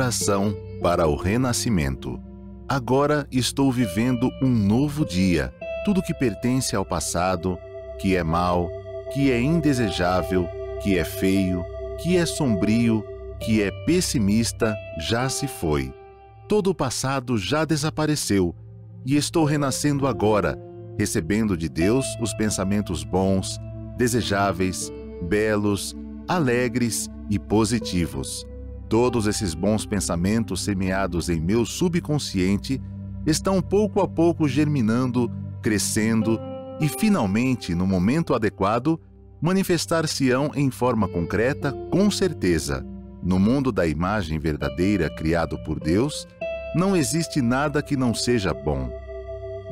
oração para o renascimento. Agora estou vivendo um novo dia. Tudo que pertence ao passado, que é mal, que é indesejável, que é feio, que é sombrio, que é pessimista, já se foi. Todo o passado já desapareceu e estou renascendo agora, recebendo de Deus os pensamentos bons, desejáveis, belos, alegres e positivos. Todos esses bons pensamentos semeados em meu subconsciente estão pouco a pouco germinando, crescendo e, finalmente, no momento adequado, manifestar-se-ão em forma concreta, com certeza. No mundo da imagem verdadeira criado por Deus, não existe nada que não seja bom.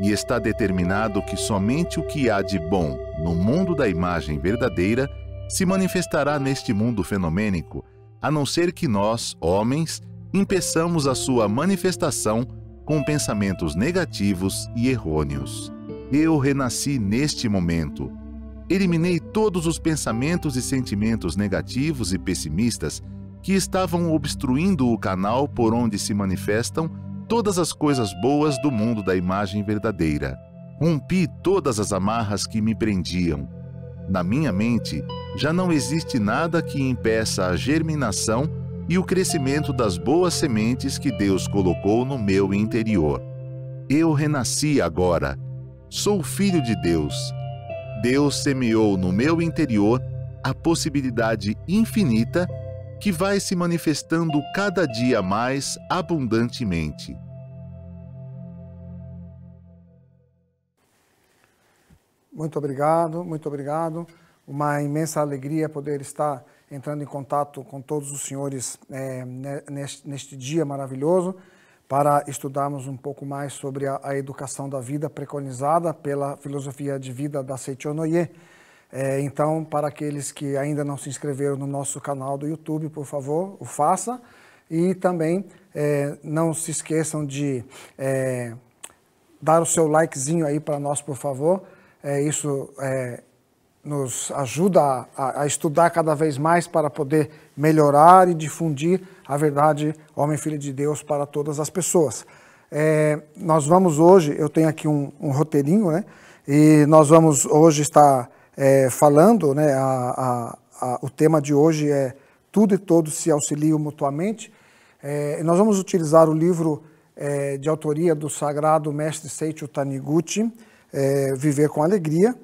E está determinado que somente o que há de bom no mundo da imagem verdadeira se manifestará neste mundo fenomênico a não ser que nós, homens, impeçamos a sua manifestação com pensamentos negativos e errôneos. Eu renasci neste momento. Eliminei todos os pensamentos e sentimentos negativos e pessimistas que estavam obstruindo o canal por onde se manifestam todas as coisas boas do mundo da imagem verdadeira. Rompi todas as amarras que me prendiam. Na minha mente, já não existe nada que impeça a germinação e o crescimento das boas sementes que Deus colocou no meu interior. Eu renasci agora. Sou filho de Deus. Deus semeou no meu interior a possibilidade infinita que vai se manifestando cada dia mais abundantemente. Muito obrigado, muito obrigado uma imensa alegria poder estar entrando em contato com todos os senhores é, neste, neste, dia maravilhoso para estudarmos um pouco mais sobre a, a educação da vida preconizada pela filosofia de vida da Seichonoye. É, eh, então, para aqueles que ainda não se inscreveram no nosso canal do YouTube, por favor, o faça. E também é, não se esqueçam de é, dar o seu likezinho aí para nós, por favor. É, isso é, nos ajuda a, a, estudar cada vez mais para poder melhorar e difundir a verdade, homem filho de Deus, para todas as pessoas. É, nós vamos hoje, eu tenho aqui um, um, roteirinho, né? E nós vamos hoje estar é, falando, né? A, a, o tema de hoje é Tudo e Todos se auxiliam mutuamente. É, nós vamos utilizar o livro é, de autoria do sagrado mestre Seicho Taniguchi, é, Viver com Alegria,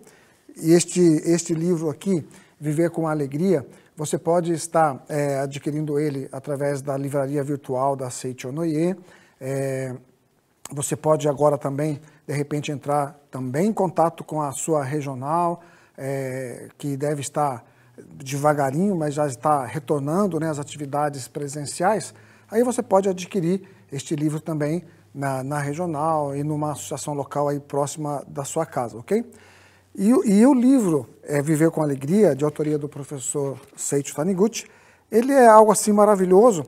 este, este livro aqui, Viver com Alegria, você pode estar é, adquirindo ele através da livraria virtual da Seite Onoye. É, você pode agora também, de repente, entrar também em contato com a sua regional, é, que deve estar devagarinho, mas já está retornando né, às atividades presenciais. Aí você pode adquirir este livro também na, na regional e numa associação local aí próxima da sua casa, ok? E, e, o livro é Viver com Alegria, de autoria do professor Seicho Taniguchi, ele é algo assim maravilhoso,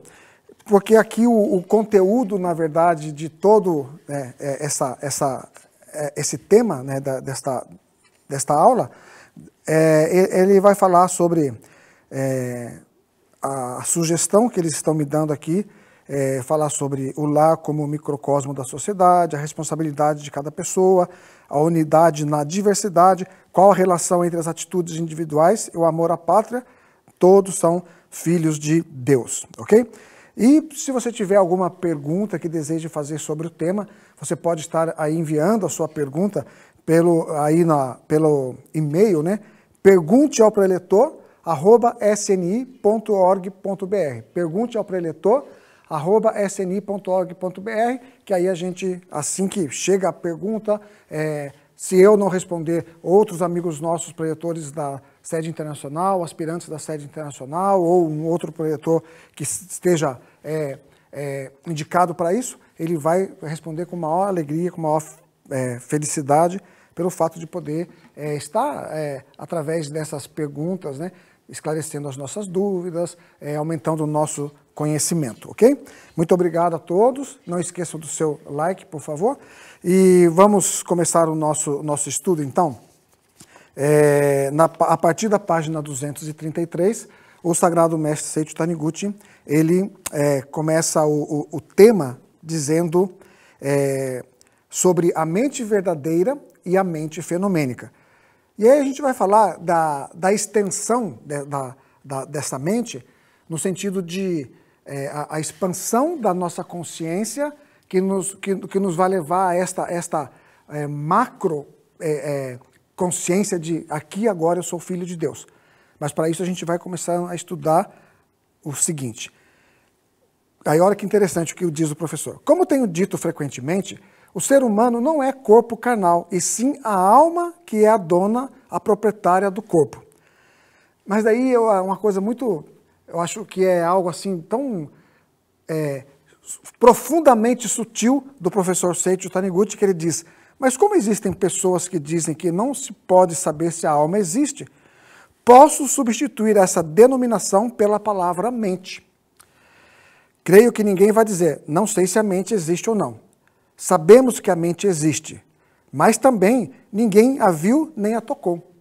porque aqui o, o conteúdo, na verdade, de todo né, é, essa, essa, é, esse tema né, da, desta, desta aula, é, ele vai falar sobre é, a sugestão que eles estão me dando aqui, é, falar sobre o lar como microcosmo da sociedade, a responsabilidade de cada pessoa, a unidade na diversidade, qual a relação entre as atitudes individuais e o amor à pátria, todos são filhos de Deus, ok? E se você tiver alguma pergunta que deseje fazer sobre o tema, você pode estar aí enviando a sua pergunta pelo, aí na, pelo e-mail, né? Pergunte ao preletor, arroba sni.org.br. Pergunte ao preletor, arroba sni.org.br, que aí a gente, assim que chega a pergunta, é, se eu não responder, outros amigos nossos, projetores da sede internacional, aspirantes da sede internacional, ou um outro projetor que esteja é, é, indicado para isso, ele vai responder com maior alegria, com maior é, felicidade, pelo fato de poder é, estar é, através dessas perguntas, né, esclarecendo as nossas dúvidas, é, aumentando o nosso conhecimento, ok? Muito obrigado a todos. Não esqueçam do seu like, por favor. E vamos começar o nosso, nosso estudo, então. É, na, a partir da página 233, o Sagrado Mestre Seiichi Taniguchi, ele é, começa o, o, o, tema dizendo sobre a mente verdadeira e a mente fenomênica. E aí a gente vai falar da, da extensão de, da, da, dessa mente, no sentido de é, a, a, expansão da nossa consciência que nos, que, que nos vai levar a esta, esta é, macro é, é consciência de aqui agora eu sou filho de Deus. Mas para isso a gente vai começar a estudar o seguinte. Aí olha que interessante o que diz o professor. Como tenho dito frequentemente, o ser humano não é corpo carnal, e sim a alma que é a dona, a proprietária do corpo. Mas daí é uma coisa muito, eu acho que é algo assim tão é, profundamente sutil do professor Seitio Taniguchi, que ele diz, mas como existem pessoas que dizem que não se pode saber se a alma existe, posso substituir essa denominação pela palavra mente. Creio que ninguém vai dizer, não sei se a mente existe ou não. Sabemos que a mente existe, mas também ninguém a viu nem a tocou.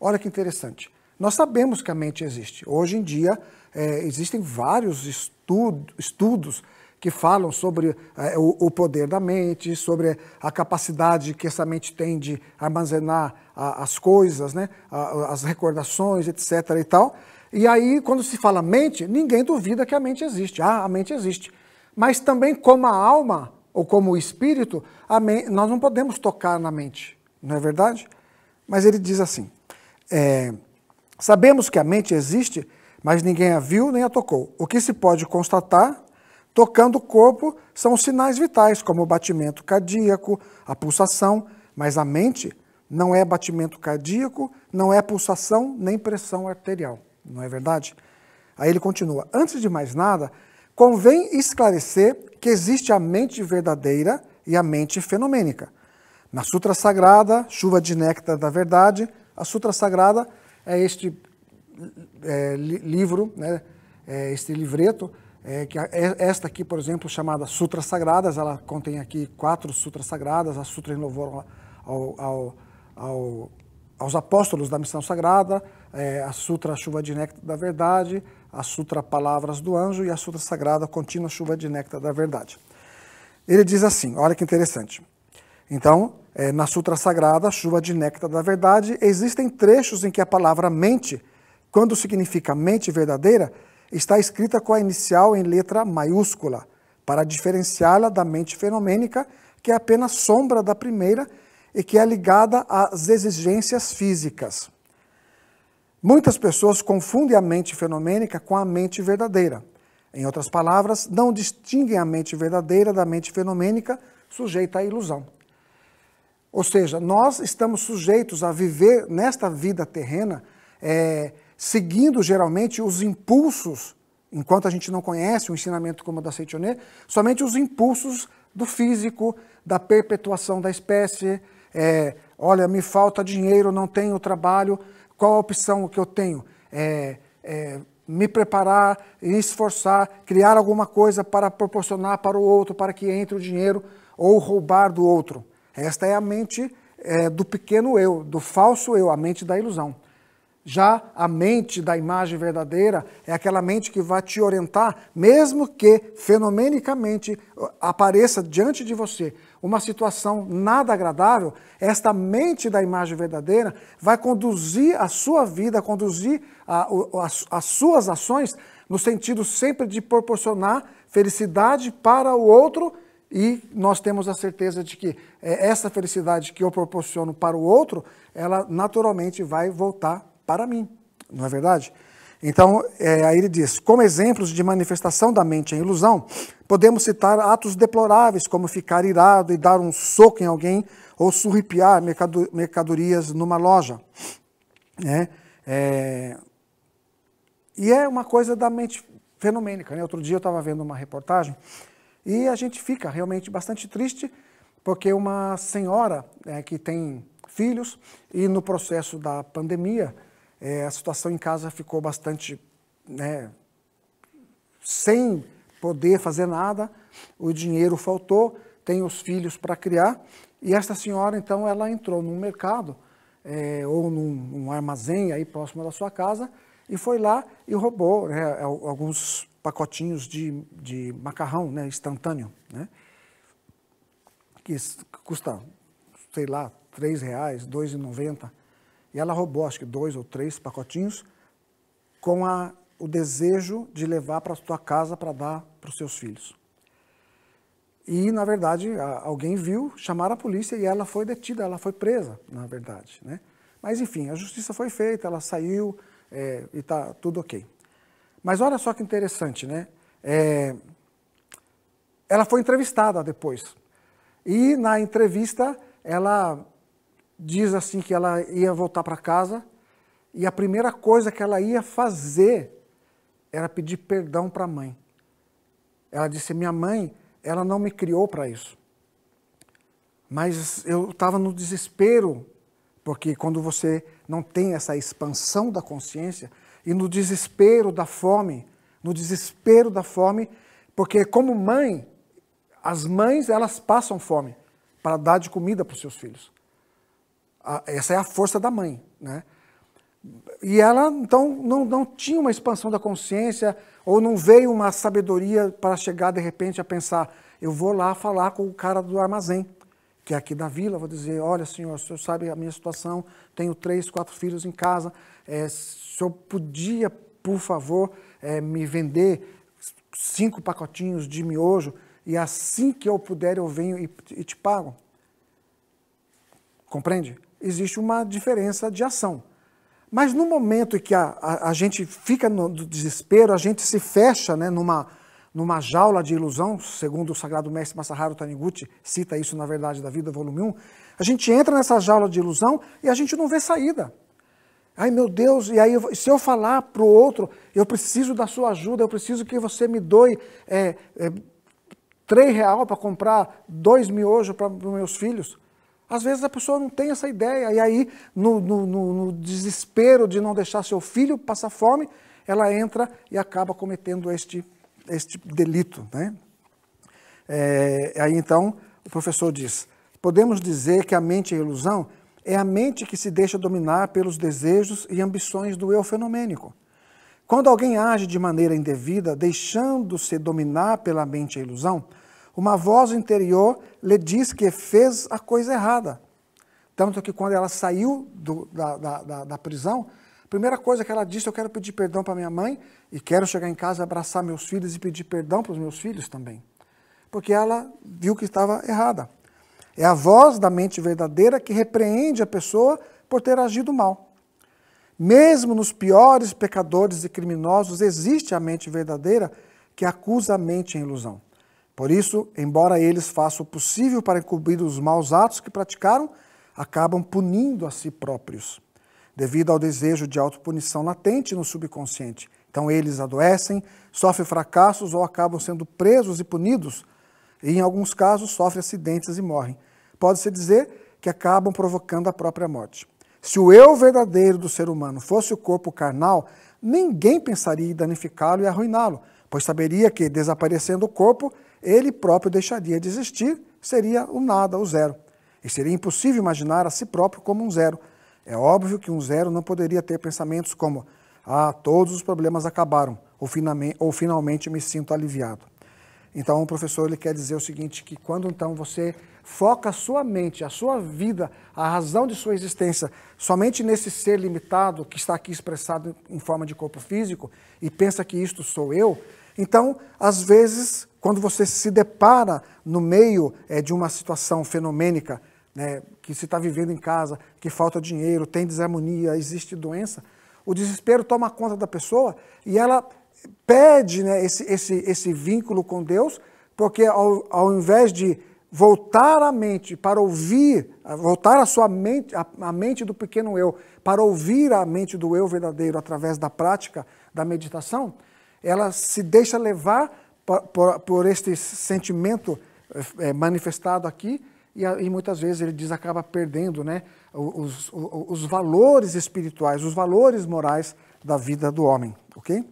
Olha que interessante. Nós sabemos que a mente existe. Hoje em dia, é, existem vários estudo, estudos que falam sobre é, o, o, poder da mente, sobre a capacidade que essa mente tem de armazenar a, as coisas, né, a, as recordações, etc. e tal. E aí, quando se fala mente, ninguém duvida que a mente existe. Ah, a mente existe. Mas também como a alma, ou como o espírito, nós não podemos tocar na mente, não é verdade? Mas ele diz assim: é, sabemos que a mente existe, mas ninguém a viu nem a tocou. O que se pode constatar tocando o corpo são os sinais vitais, como o batimento cardíaco, a pulsação, mas a mente não é batimento cardíaco, não é pulsação nem pressão arterial, não é verdade? Aí ele continua: antes de mais nada, convém esclarecer que existe a mente verdadeira e a mente fenomênica. Na Sutra Sagrada, Chuva de Néctar da Verdade, a Sutra Sagrada é este é, li, livro, né, é este livreto, é, que é esta aqui, por exemplo, chamada Sutras Sagradas, ela contém aqui quatro Sutras Sagradas, a Sutra em louvor ao, ao, ao, aos apóstolos da missão sagrada, é, a Sutra Chuva de Néctar da Verdade, a Sutra Palavras do Anjo e a Sutra Sagrada Contínua Chuva de Néctar da Verdade. Ele diz assim: olha que interessante. Então, é, na Sutra Sagrada, Chuva de Néctar da Verdade, existem trechos em que a palavra mente, quando significa mente verdadeira, está escrita com a inicial em letra maiúscula, para diferenciá-la da mente fenomênica, que é apenas sombra da primeira e que é ligada às exigências físicas. Muitas pessoas confundem a mente fenomênica com a mente verdadeira. Em outras palavras, não distinguem a mente verdadeira da mente fenomênica sujeita à ilusão. Ou seja, nós estamos sujeitos a viver nesta vida terrena, é, seguindo geralmente os impulsos, enquanto a gente não conhece o um ensinamento como o da Seitonê, somente os impulsos do físico, da perpetuação da espécie, é, olha, me falta dinheiro, não tenho trabalho, qual a opção que eu tenho? É, é, me preparar, esforçar, criar alguma coisa para proporcionar para o outro, para que entre o dinheiro ou roubar do outro. Esta é a mente é, do pequeno eu, do falso eu, a mente da ilusão. Já a mente da imagem verdadeira é aquela mente que vai te orientar, mesmo que fenomenicamente apareça diante de você uma situação nada agradável, esta mente da imagem verdadeira vai conduzir a sua vida, conduzir a, a, as suas ações no sentido sempre de proporcionar felicidade para o outro e nós temos a certeza de que é essa felicidade que eu proporciono para o outro, ela naturalmente vai voltar para mim, não é verdade? Então, é, aí ele diz: como exemplos de manifestação da mente em ilusão, Podemos citar atos deploráveis, como ficar irado e dar um soco em alguém ou surripiar mercadorias numa loja. É, é, e é uma coisa da mente fenomênica. Né? Outro dia eu estava vendo uma reportagem e a gente fica realmente bastante triste, porque uma senhora é, que tem filhos e no processo da pandemia é, a situação em casa ficou bastante né, sem poder fazer nada, o dinheiro faltou, tem os filhos para criar. E esta senhora, então, ela entrou num mercado é, ou num, armazém aí próximo da sua casa e foi lá e roubou né, alguns pacotinhos de, de macarrão né, instantâneo, né, que custa, sei lá, R$ 3,00, R$ 2,90. E ela roubou, acho que dois ou três pacotinhos com a o desejo de levar para a casa para dar para os seus filhos. E, na verdade, alguém viu, chamar a polícia e ela foi detida, ela foi presa, na verdade. Né? Mas, enfim, a justiça foi feita, ela saiu é, e está tudo ok. Mas olha só que interessante, né? É, ela foi entrevistada depois. E, na entrevista, ela diz assim que ela ia voltar para casa e a primeira coisa que ela ia fazer era pedir perdão para a mãe. Ela disse: Minha mãe, ela não me criou para isso. Mas eu estava no desespero, porque quando você não tem essa expansão da consciência, e no desespero da fome, no desespero da fome, porque como mãe, as mães elas passam fome para dar de comida para os seus filhos. Essa é a força da mãe, né? E ela, então, não, não tinha uma expansão da consciência, ou não veio uma sabedoria para chegar, de repente, a pensar: eu vou lá falar com o cara do armazém, que é aqui da vila, vou dizer: olha, senhor, o senhor sabe a minha situação, tenho três, quatro filhos em casa, é, se eu podia, por favor, é, me vender cinco pacotinhos de miojo, e assim que eu puder, eu venho e, e te pago. Compreende? Existe uma diferença de ação. Mas no momento em que a, a, a gente fica no desespero, a gente se fecha né, numa, numa jaula de ilusão, segundo o sagrado mestre Masaharu Taniguchi, cita isso na Verdade da Vida, volume 1, a gente entra nessa jaula de ilusão e a gente não vê saída. Ai meu Deus, e aí se eu falar para o outro, eu preciso da sua ajuda, eu preciso que você me doe é, é, 3 real para comprar dois miojos para os meus filhos. Às vezes a pessoa não tem essa ideia, e aí, no, no, no, desespero de não deixar seu filho passar fome, ela entra e acaba cometendo este, este delito. Né? É, aí então, o professor diz: podemos dizer que a mente é ilusão? É a mente que se deixa dominar pelos desejos e ambições do eu fenomênico. Quando alguém age de maneira indevida, deixando-se dominar pela mente a é ilusão, uma voz interior lhe diz que fez a coisa errada. Tanto que quando ela saiu do, da, da, da, da prisão, a primeira coisa que ela disse, eu quero pedir perdão para minha mãe e quero chegar em casa, abraçar meus filhos e pedir perdão para os meus filhos também. Porque ela viu que estava errada. É a voz da mente verdadeira que repreende a pessoa por ter agido mal. Mesmo nos piores pecadores e criminosos, existe a mente verdadeira que acusa a mente em ilusão. Por isso, embora eles façam o possível para encobrir os maus atos que praticaram, acabam punindo a si próprios, devido ao desejo de autopunição latente no subconsciente. Então, eles adoecem, sofrem fracassos ou acabam sendo presos e punidos, e em alguns casos sofrem acidentes e morrem. Pode-se dizer que acabam provocando a própria morte. Se o eu verdadeiro do ser humano fosse o corpo carnal, ninguém pensaria em danificá-lo e arruiná-lo, pois saberia que, desaparecendo o corpo, ele próprio deixaria de existir, seria o nada, o zero. E seria impossível imaginar a si próprio como um zero. É óbvio que um zero não poderia ter pensamentos como: ah, todos os problemas acabaram, ou, finalmente, ou finalmente me sinto aliviado. Então, o professor ele quer dizer o seguinte: que quando então você foca a sua mente, a sua vida, a razão de sua existência somente nesse ser limitado que está aqui expressado em forma de corpo físico e pensa que isto sou eu, então, às vezes, quando você se depara no meio é, de uma situação fenomênica, né, que se está vivendo em casa, que falta dinheiro, tem desarmonia, existe doença, o desespero toma conta da pessoa e ela pede né, esse, esse, esse vínculo com Deus, porque ao, ao invés de voltar a mente para ouvir, voltar a sua mente, a, a, mente do pequeno eu, para ouvir a mente do eu verdadeiro através da prática da meditação, ela se deixa levar por, por, por este sentimento é, manifestado aqui e, e, muitas vezes ele diz acaba perdendo né, os, os, os valores espirituais, os valores morais da vida do homem, ok?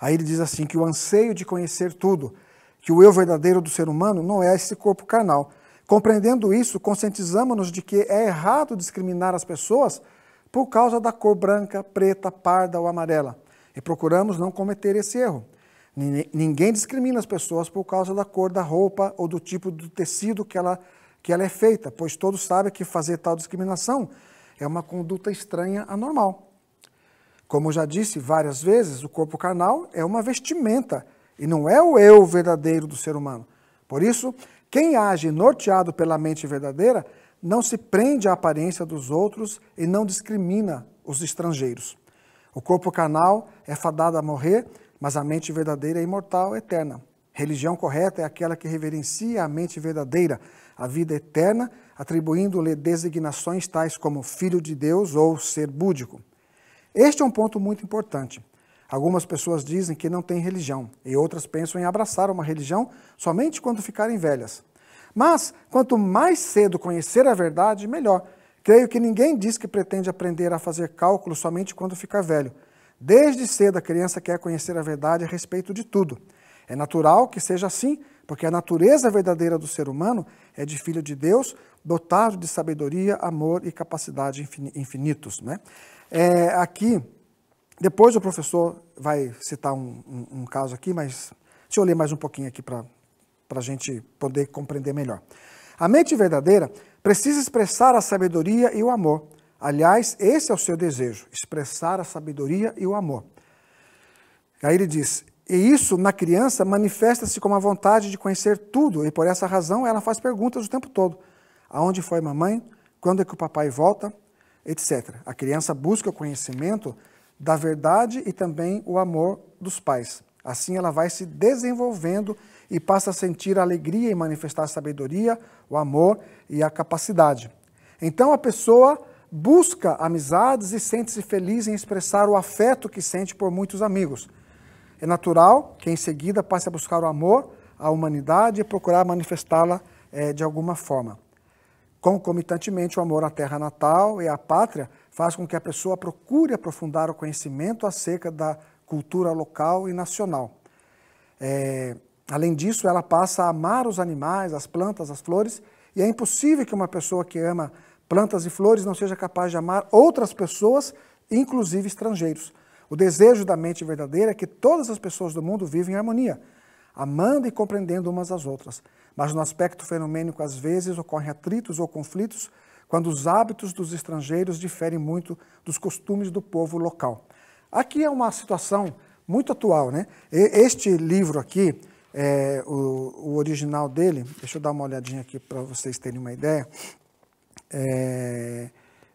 Aí ele diz assim que o anseio de conhecer tudo, que o eu verdadeiro do ser humano não é esse corpo carnal. Compreendendo isso, conscientizamos-nos de que é errado discriminar as pessoas por causa da cor branca, preta, parda ou amarela e procuramos não cometer esse erro. Ninguém discrimina as pessoas por causa da cor da roupa ou do tipo do tecido que ela, que ela é feita, pois todos sabem que fazer tal discriminação é uma conduta estranha anormal. Como já disse várias vezes, o corpo carnal é uma vestimenta e não é o eu verdadeiro do ser humano. Por isso, quem age norteado pela mente verdadeira não se prende à aparência dos outros e não discrimina os estrangeiros. O corpo carnal é fadado a morrer, mas a mente verdadeira é imortal, eterna. Religião correta é aquela que reverencia a mente verdadeira, a vida eterna, atribuindo-lhe designações tais como filho de Deus ou ser búdico. Este é um ponto muito importante. Algumas pessoas dizem que não têm religião e outras pensam em abraçar uma religião somente quando ficarem velhas. Mas quanto mais cedo conhecer a verdade, melhor, Creio que ninguém diz que pretende aprender a fazer cálculo somente quando fica velho. Desde cedo a criança quer conhecer a verdade a respeito de tudo. É natural que seja assim, porque a natureza verdadeira do ser humano é de filho de Deus, dotado de sabedoria, amor e capacidade infinitos. Né? É, aqui, depois o professor vai citar um, um, um caso aqui, mas deixa eu ler mais um pouquinho aqui para a gente poder compreender melhor. A mente verdadeira Precisa expressar a sabedoria e o amor. Aliás, esse é o seu desejo, expressar a sabedoria e o amor. Aí ele diz: e isso na criança manifesta-se como a vontade de conhecer tudo, e por essa razão ela faz perguntas o tempo todo: aonde foi mamãe? Quando é que o papai volta? Etc. A criança busca o conhecimento da verdade e também o amor dos pais. Assim ela vai se desenvolvendo e passa a sentir a alegria em manifestar a sabedoria, o amor e a capacidade. Então a pessoa busca amizades e sente-se feliz em expressar o afeto que sente por muitos amigos. É natural que em seguida passe a buscar o amor, à humanidade e procurar manifestá-la é, de alguma forma. Concomitantemente, o amor à terra natal e à pátria faz com que a pessoa procure aprofundar o conhecimento acerca da cultura local e nacional. É, Além disso, ela passa a amar os animais, as plantas, as flores, e é impossível que uma pessoa que ama plantas e flores não seja capaz de amar outras pessoas, inclusive estrangeiros. O desejo da mente verdadeira é que todas as pessoas do mundo vivem em harmonia, amando e compreendendo umas às outras. Mas no aspecto fenomênico, às vezes, ocorrem atritos ou conflitos quando os hábitos dos estrangeiros diferem muito dos costumes do povo local. Aqui é uma situação muito atual, né? Este livro aqui, é, o, o, original dele, deixa eu dar uma olhadinha aqui para vocês terem uma ideia. É,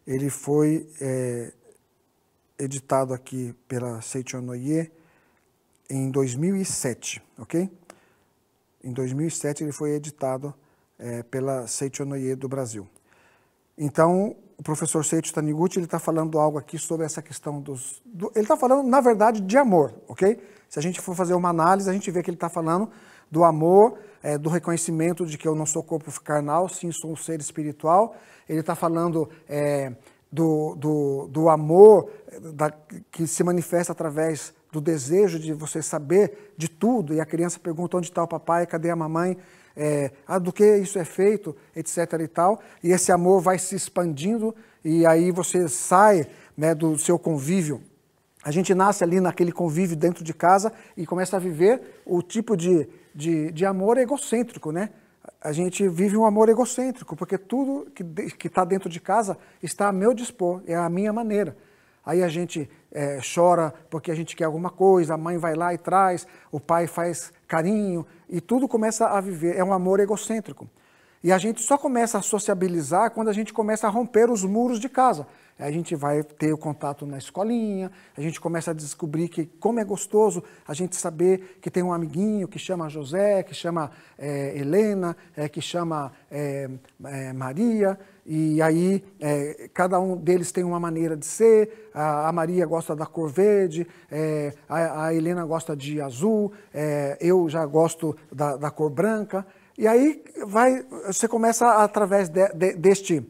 ele foi é, editado aqui pela Seiichi Onoye em 2007, ok? Em 2007 ele foi editado é, pela Seiichi Onoye do Brasil. Então, o professor Seiichi Taniguchi está falando algo aqui sobre essa questão dos... Do, ele está falando, na verdade, de amor, ok? Se a gente for fazer uma análise, a gente vê que ele está falando do amor, é, do reconhecimento de que eu não sou corpo carnal, sim sou um ser espiritual. Ele está falando é, do, do, do amor da, que se manifesta através do desejo de você saber de tudo. E a criança pergunta onde está o papai, cadê a mamãe, é, ah, do que isso é feito, etc. E tal. E esse amor vai se expandindo e aí você sai né, do seu convívio a gente nasce ali naquele convívio dentro de casa e começa a viver o tipo de, de, de amor egocêntrico, né? A gente vive um amor egocêntrico, porque tudo que está dentro de casa está a meu dispor, é a minha maneira. Aí a gente é, chora porque a gente quer alguma coisa, a mãe vai lá e traz, o pai faz carinho, e tudo começa a viver. É um amor egocêntrico. E a gente só começa a sociabilizar quando a gente começa a romper os muros de casa a gente vai ter o contato na escolinha, a gente começa a descobrir que como é gostoso a gente saber que tem um amiguinho que chama José, que chama é, Helena, é, que chama é, Maria, e aí cada um deles tem uma maneira de ser, a, a Maria gosta da cor verde, a, a, Helena gosta de azul, eu já gosto da, da, cor branca, e aí vai, você começa através de, de, deste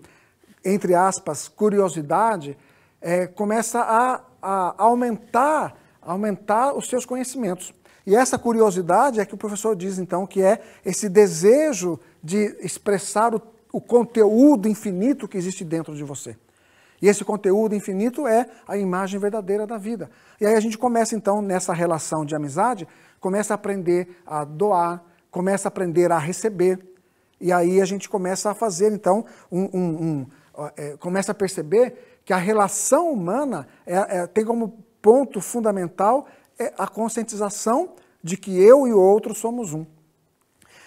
entre aspas, curiosidade, é, começa a, a aumentar, aumentar os seus conhecimentos. E essa curiosidade é que o professor diz, então, que é esse desejo de expressar o, o conteúdo infinito que existe dentro de você. E esse conteúdo infinito é a imagem verdadeira da vida. E aí a gente começa, então, nessa relação de amizade, começa a aprender a doar, começa a aprender a receber. E aí a gente começa a fazer, então, um, um, é, começa a perceber que a relação humana é, é tem como ponto fundamental é, a conscientização de que eu e o outro somos um.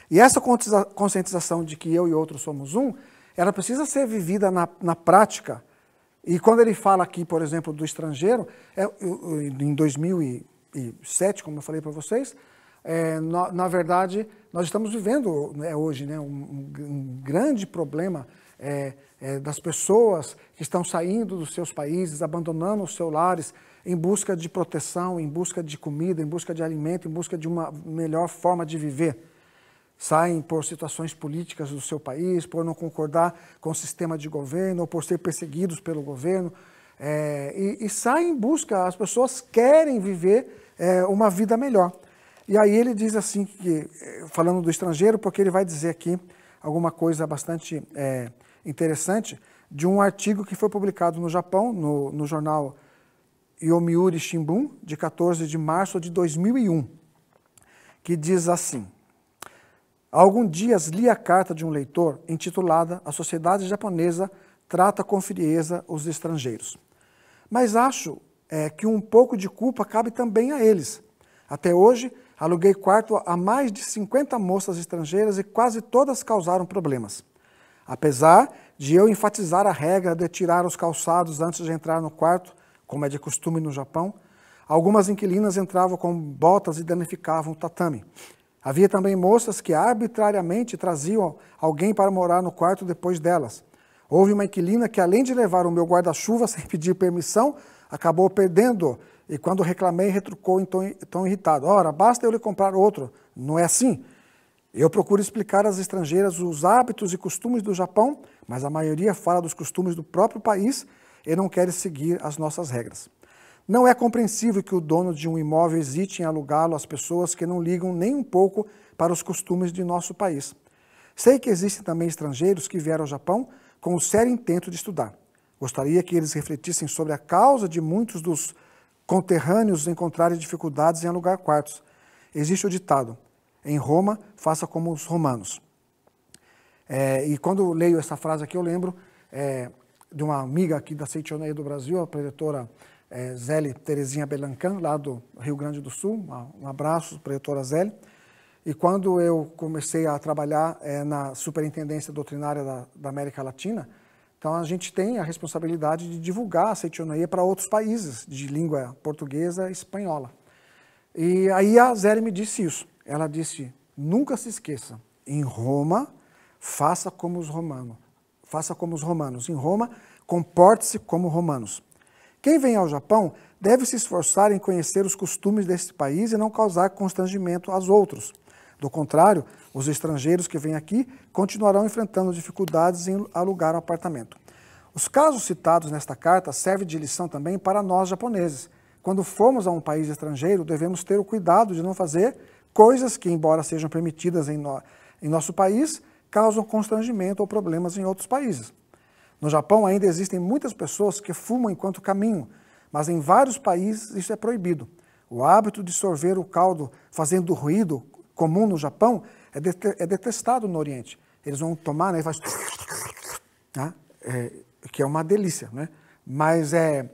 E essa conscientização de que eu e outro somos um, ela precisa ser vivida na, na prática. E quando ele fala aqui, por exemplo, do estrangeiro, é, em 2007, como eu falei para vocês, é, na, na, verdade, nós estamos vivendo né, hoje né, um, um grande problema é, é, das pessoas que estão saindo dos seus países, abandonando os seus lares em busca de proteção, em busca de comida, em busca de alimento, em busca de uma melhor forma de viver. Saem por situações políticas do seu país, por não concordar com o sistema de governo, ou por ser perseguidos pelo governo. É, e, e, saem em busca, as pessoas querem viver é, uma vida melhor. E aí ele diz assim, que, é, falando do estrangeiro, porque ele vai dizer aqui alguma coisa bastante é, interessante de um artigo que foi publicado no Japão, no, no jornal Yomiuri Shimbun, de 14 de março de 2001, que diz assim: alguns dias li a carta de um leitor intitulada A Sociedade Japonesa Trata com Frieza os Estrangeiros. Mas acho é, que um pouco de culpa cabe também a eles. Até hoje, aluguei quarto a mais de 50 moças estrangeiras e quase todas causaram problemas. Apesar de eu enfatizar a regra de tirar os calçados antes de entrar no quarto, como é de costume no Japão, algumas inquilinas entravam com botas e danificavam o tatame. Havia também moças que arbitrariamente traziam alguém para morar no quarto depois delas. Houve uma inquilina que, além de levar o meu guarda-chuva sem pedir permissão, acabou perdendo e quando reclamei retrucou em tom, tom irritado. Ora, basta eu lhe comprar outro. Não é assim? Eu procuro explicar às estrangeiras os hábitos e costumes do Japão, mas a maioria fala dos costumes do próprio país e não quer seguir as nossas regras. Não é compreensível que o dono de um imóvel hesite em alugá-lo às pessoas que não ligam nem um pouco para os costumes de nosso país. Sei que existem também estrangeiros que vieram ao Japão com o sério intento de estudar. Gostaria que eles refletissem sobre a causa de muitos dos conterrâneos encontrarem dificuldades em alugar quartos. Existe o ditado: em Roma, faça como os romanos. É, e quando leio essa frase aqui, eu lembro é, de uma amiga aqui da Seitioneia do Brasil, a preletora é, Zélie Terezinha Belancan, lá do Rio Grande do Sul. Um abraço, preletora Zeli. E quando eu comecei a trabalhar é, na Superintendência Doutrinária da, da, América Latina, então a gente tem a responsabilidade de divulgar a Seitioneia para outros países de língua portuguesa e espanhola. E aí a Zélia me disse isso ela disse: nunca se esqueça, em Roma, faça como os romanos. Faça como os romanos. Em Roma, comporte-se como romanos. Quem vem ao Japão deve se esforçar em conhecer os costumes desse país e não causar constrangimento aos outros. Do contrário, os estrangeiros que vêm aqui continuarão enfrentando dificuldades em alugar um apartamento. Os casos citados nesta carta servem de lição também para nós japoneses. Quando formos a um país estrangeiro, devemos ter o cuidado de não fazer coisas que, embora sejam permitidas em, no, em nosso país, causam constrangimento ou problemas em outros países. No Japão ainda existem muitas pessoas que fumam enquanto caminham, mas em vários países isso é proibido. O hábito de sorver o caldo fazendo ruído, comum no Japão, é, é detestado no Oriente. Eles vão tomar né, e faz... Né, é, que é uma delícia, né? Mas é,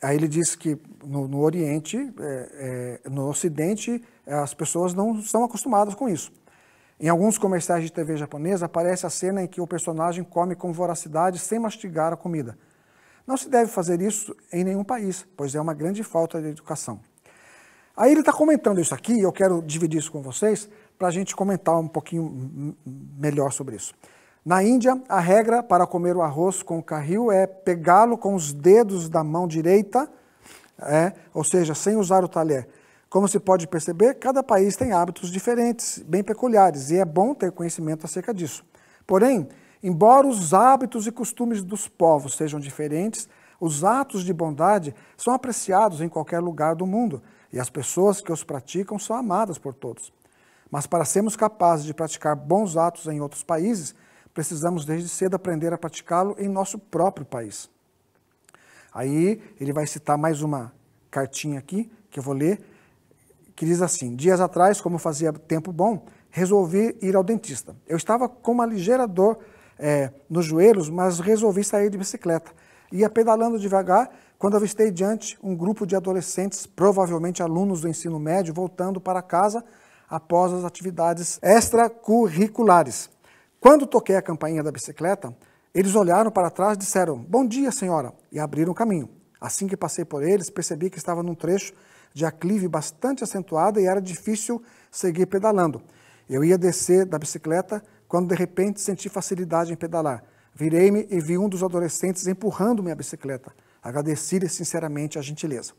Aí ele disse que no, no Oriente, é, é, no Ocidente, as pessoas não estão acostumadas com isso. Em alguns comerciais de TV japonesa aparece a cena em que o personagem come com voracidade sem mastigar a comida. Não se deve fazer isso em nenhum país, pois é uma grande falta de educação. Aí ele está comentando isso aqui, eu quero dividir isso com vocês para a gente comentar um pouquinho melhor sobre isso. Na Índia, a regra para comer o arroz com o carril é pegá-lo com os dedos da mão direita, é, ou seja, sem usar o talher. Como se pode perceber, cada país tem hábitos diferentes, bem peculiares, e é bom ter conhecimento acerca disso. Porém, embora os hábitos e costumes dos povos sejam diferentes, os atos de bondade são apreciados em qualquer lugar do mundo, e as pessoas que os praticam são amadas por todos. Mas para sermos capazes de praticar bons atos em outros países, precisamos desde cedo aprender a praticá-lo em nosso próprio país. Aí ele vai citar mais uma cartinha aqui, que eu vou ler, que diz assim: Dias atrás, como fazia tempo bom, resolvi ir ao dentista. Eu estava com uma ligeira dor é, nos joelhos, mas resolvi sair de bicicleta. Ia pedalando devagar quando avistei diante um grupo de adolescentes, provavelmente alunos do ensino médio, voltando para casa após as atividades extracurriculares. Quando toquei a campainha da bicicleta, eles olharam para trás e disseram: Bom dia, senhora, e abriram o caminho. Assim que passei por eles, percebi que estava num trecho de aclive bastante acentuado e era difícil seguir pedalando. Eu ia descer da bicicleta quando de repente senti facilidade em pedalar. Virei-me e vi um dos adolescentes empurrando minha bicicleta. Agradeci-lhe sinceramente a gentileza.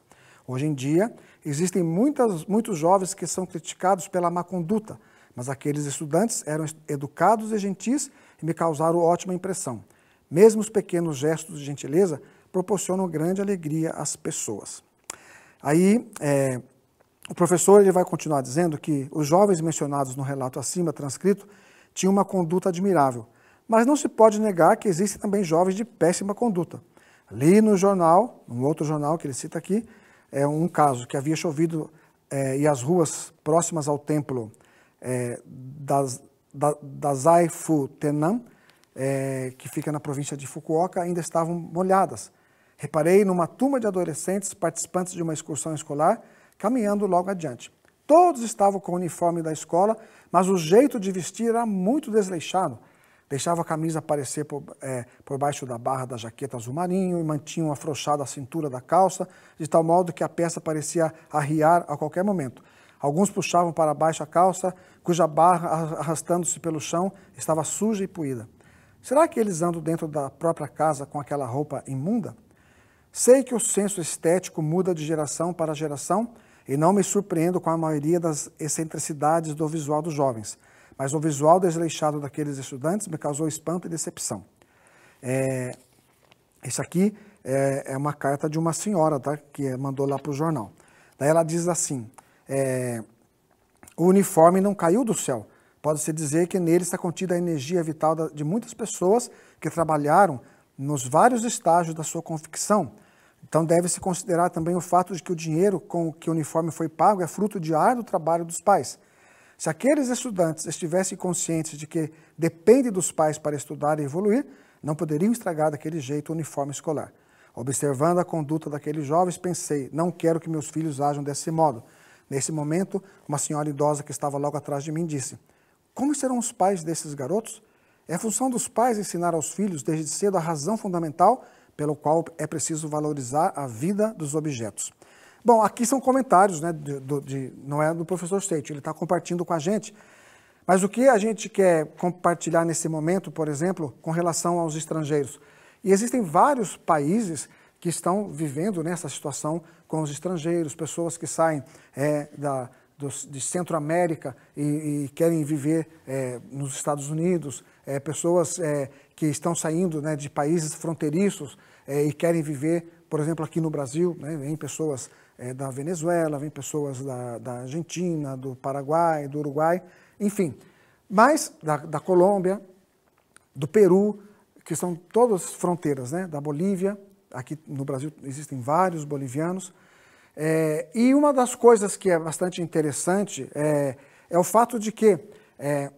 Hoje em dia, existem muitas, muitos jovens que são criticados pela má conduta, mas aqueles estudantes eram educados e gentis e me causaram ótima impressão. Mesmo os pequenos gestos de gentileza proporcionam grande alegria às pessoas. Aí, é, o professor ele vai continuar dizendo que os jovens mencionados no relato acima transcrito tinham uma conduta admirável, mas não se pode negar que existem também jovens de péssima conduta. Li no jornal, num outro jornal que ele cita aqui, é um caso que havia chovido é, e as ruas próximas ao templo é, das, da, da é, que fica na província de Fukuoka, ainda estavam molhadas. Reparei numa turma de adolescentes participantes de uma excursão escolar caminhando logo adiante. Todos estavam com o uniforme da escola, mas o jeito de vestir era muito desleixado. Deixava a camisa aparecer por, é, por baixo da barra da jaqueta azul marinho e mantinham afrouxada a cintura da calça, de tal modo que a peça parecia arriar a qualquer momento. Alguns puxavam para baixo a calça, cuja barra, arrastando-se pelo chão, estava suja e poída. Será que eles andam dentro da própria casa com aquela roupa imunda? Sei que o senso estético muda de geração para geração e não me surpreendo com a maioria das excentricidades do visual dos jovens, mas o visual desleixado daqueles estudantes me causou espanto e decepção. É, isso aqui é, é uma carta de uma senhora tá, que mandou lá para o jornal. Daí ela diz assim: é, o uniforme não caiu do céu. Pode-se dizer que nele está contida a energia vital de muitas pessoas que trabalharam nos vários estágios da sua convicção. Então deve-se considerar também o fato de que o dinheiro com que o uniforme foi pago é fruto de árduo trabalho dos pais. Se aqueles estudantes estivessem conscientes de que depende dos pais para estudar e evoluir, não poderiam estragar daquele jeito o uniforme escolar. Observando a conduta daqueles jovens, pensei: não quero que meus filhos ajam desse modo. Nesse momento, uma senhora idosa que estava logo atrás de mim disse: Como serão os pais desses garotos? É função dos pais ensinar aos filhos desde cedo a razão fundamental pelo qual é preciso valorizar a vida dos objetos. Bom, aqui são comentários, né, de, de, não é do professor State, ele está compartilhando com a gente. Mas o que a gente quer compartilhar nesse momento, por exemplo, com relação aos estrangeiros? E existem vários países que estão vivendo nessa situação com os estrangeiros, pessoas que saem é, da, do, de Centro-América e, e, querem viver é, nos Estados Unidos, é, pessoas é, que estão saindo né, de países fronteiriços é, e querem viver, por exemplo, aqui no Brasil, né, vem pessoas é, da Venezuela, vem pessoas da, da, Argentina, do Paraguai, do Uruguai, enfim, mas da, da Colômbia, do Peru, que são todas fronteiras, né, da Bolívia, aqui no Brasil existem vários bolivianos. É, e uma das coisas que é bastante interessante é, é o fato de que, é,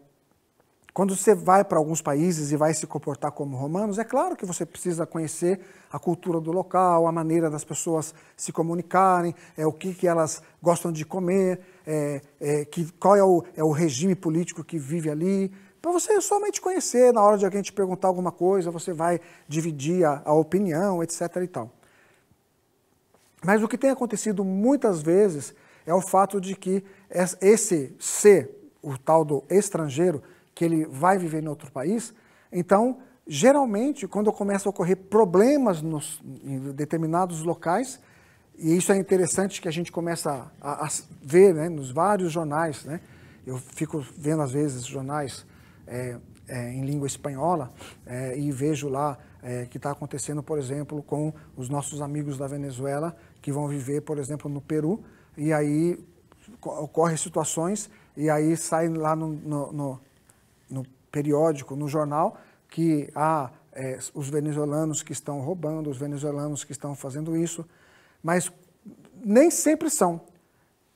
quando você vai para alguns países e vai se comportar como romanos, é claro que você precisa conhecer a cultura do local, a maneira das pessoas se comunicarem, é, o que, que elas gostam de comer, é, é, que, qual é o, é o regime político que vive ali, para você somente conhecer, na hora de alguém te perguntar alguma coisa, você vai dividir a, a, opinião, etc. e tal. Mas o que tem acontecido muitas vezes é o fato de que esse ser, o tal do estrangeiro, que ele vai viver em outro país, então, geralmente, quando começam a ocorrer problemas nos, em determinados locais, e isso é interessante que a gente começa a, a ver né, nos vários jornais, né? eu fico vendo às vezes jornais é, é, em língua espanhola é, e vejo lá é, que está acontecendo, por exemplo, com os nossos amigos da Venezuela que vão viver, por exemplo, no Peru e aí ocorrem situações e aí sai lá no, no, no, no periódico, no jornal, que há ah, é, os venezuelanos que estão roubando, os venezuelanos que estão fazendo isso, mas nem sempre são.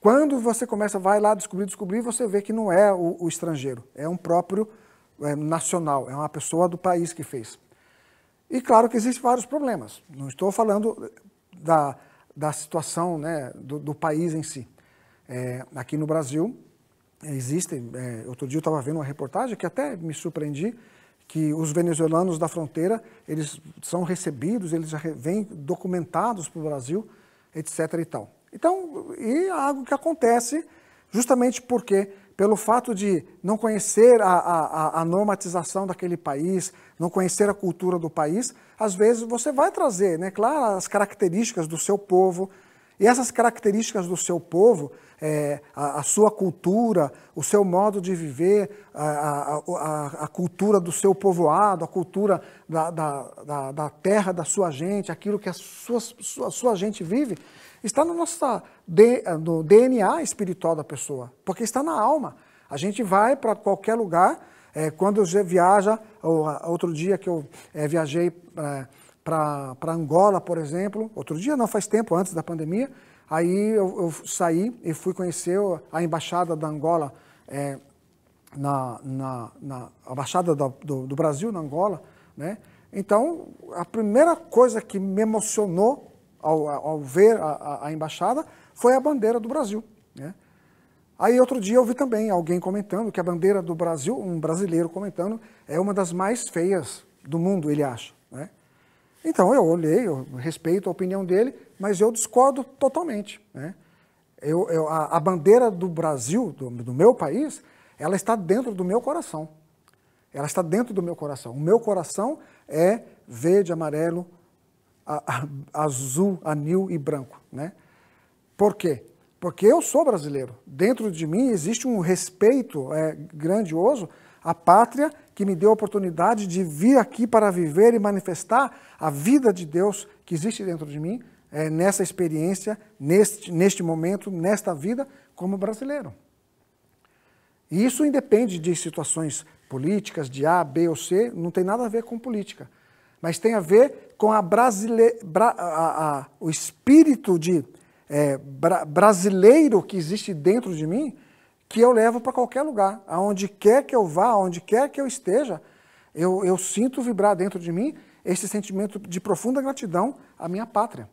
Quando você começa, vai lá descobrir, descobrir, você vê que não é o, o estrangeiro, é um próprio é, nacional, é uma pessoa do país que fez. E claro que existem vários problemas. Não estou falando da, da situação né, do, do país em si. É, aqui no Brasil, existem. É, outro dia eu estava vendo uma reportagem que até me surpreendi que os venezuelanos da fronteira eles são recebidos, eles já vêm documentados para o Brasil, etc. E tal. Então, e é algo que acontece justamente porque pelo fato de não conhecer a, a, a, normatização daquele país, não conhecer a cultura do país, às vezes você vai trazer, né, claro, as características do seu povo, e essas características do seu povo, é, a, a, sua cultura, o seu modo de viver, a, a, a cultura do seu povoado, a cultura da, da, da, da, terra da sua gente, aquilo que a sua, sua, sua gente vive, está no nosso no DNA espiritual da pessoa, porque está na alma. A gente vai para qualquer lugar, é, quando viaja, ou, outro dia que eu é, viajei é, para Angola, por exemplo, outro dia, não faz tempo, antes da pandemia, aí eu, eu saí e fui conhecer a embaixada da Angola, é, na, na, na, a embaixada do, do, do Brasil na Angola, né? Então, a primeira coisa que me emocionou ao, ao ver a, a, embaixada foi a bandeira do Brasil. Né? Aí, outro dia, eu vi também alguém comentando que a bandeira do Brasil, um brasileiro comentando, é uma das mais feias do mundo, ele acha. Né? Então eu olhei, eu respeito a opinião dele, mas eu discordo totalmente. Né? Eu, eu, a, a, bandeira do Brasil, do, do meu país, ela está dentro do meu coração. Ela está dentro do meu coração. O meu coração é verde, amarelo, a, a, azul, anil e branco. Né? Por quê? Porque eu sou brasileiro. Dentro de mim existe um respeito é, grandioso à pátria que me deu a oportunidade de vir aqui para viver e manifestar a vida de Deus que existe dentro de mim, é, nessa experiência, neste, neste momento, nesta vida, como brasileiro. E isso independe de situações políticas, de A, B ou C, não tem nada a ver com política. Mas tem a ver com a brasile... Bra... a, a, o espírito de é, bra... brasileiro que existe dentro de mim, que eu levo para qualquer lugar. Aonde quer que eu vá, aonde quer que eu esteja, eu, eu sinto vibrar dentro de mim esse sentimento de profunda gratidão à minha pátria.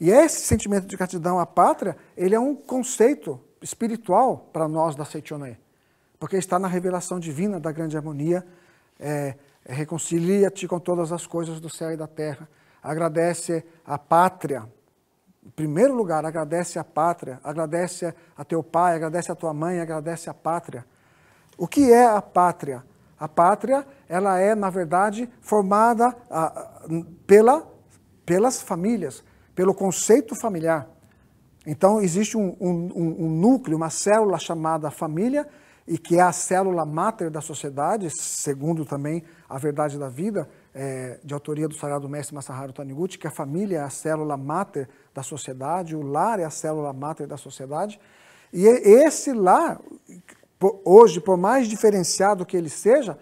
E esse sentimento de gratidão à pátria, ele é um conceito espiritual para nós da Seitonei, porque está na revelação divina da grande harmonia, é, reconcilia-te com todas as coisas do céu e da terra, agradece a pátria em primeiro lugar, agradece a pátria, agradece a teu pai, agradece a tua mãe, agradece a pátria. O que é a pátria? A pátria, ela é, na verdade, formada ah, pela, pelas famílias, pelo conceito familiar. Então, existe um, um, um núcleo, uma célula chamada família, e que é a célula máter da sociedade, segundo também a verdade da vida, é, de autoria do sagrado mestre Masaharu Taniguchi, que a família é a célula máter da sociedade, o lar é a célula máter da sociedade. E esse lar, hoje, por mais diferenciado que ele seja,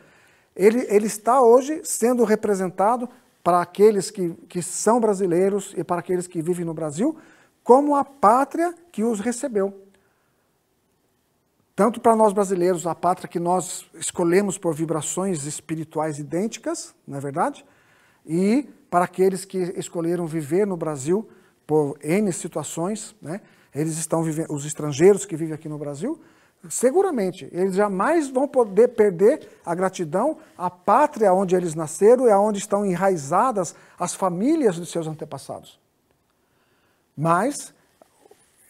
ele, ele está hoje sendo representado para aqueles que, que são brasileiros e para aqueles que vivem no Brasil, como a pátria que os recebeu. Tanto para nós brasileiros, a pátria que nós escolhemos por vibrações espirituais idênticas, não é verdade? E para aqueles que escolheram viver no Brasil por N situações, né? Eles estão vivendo, os estrangeiros que vivem aqui no Brasil, seguramente, eles jamais vão poder perder a gratidão à pátria onde eles nasceram e é aonde estão enraizadas as famílias de seus antepassados. Mas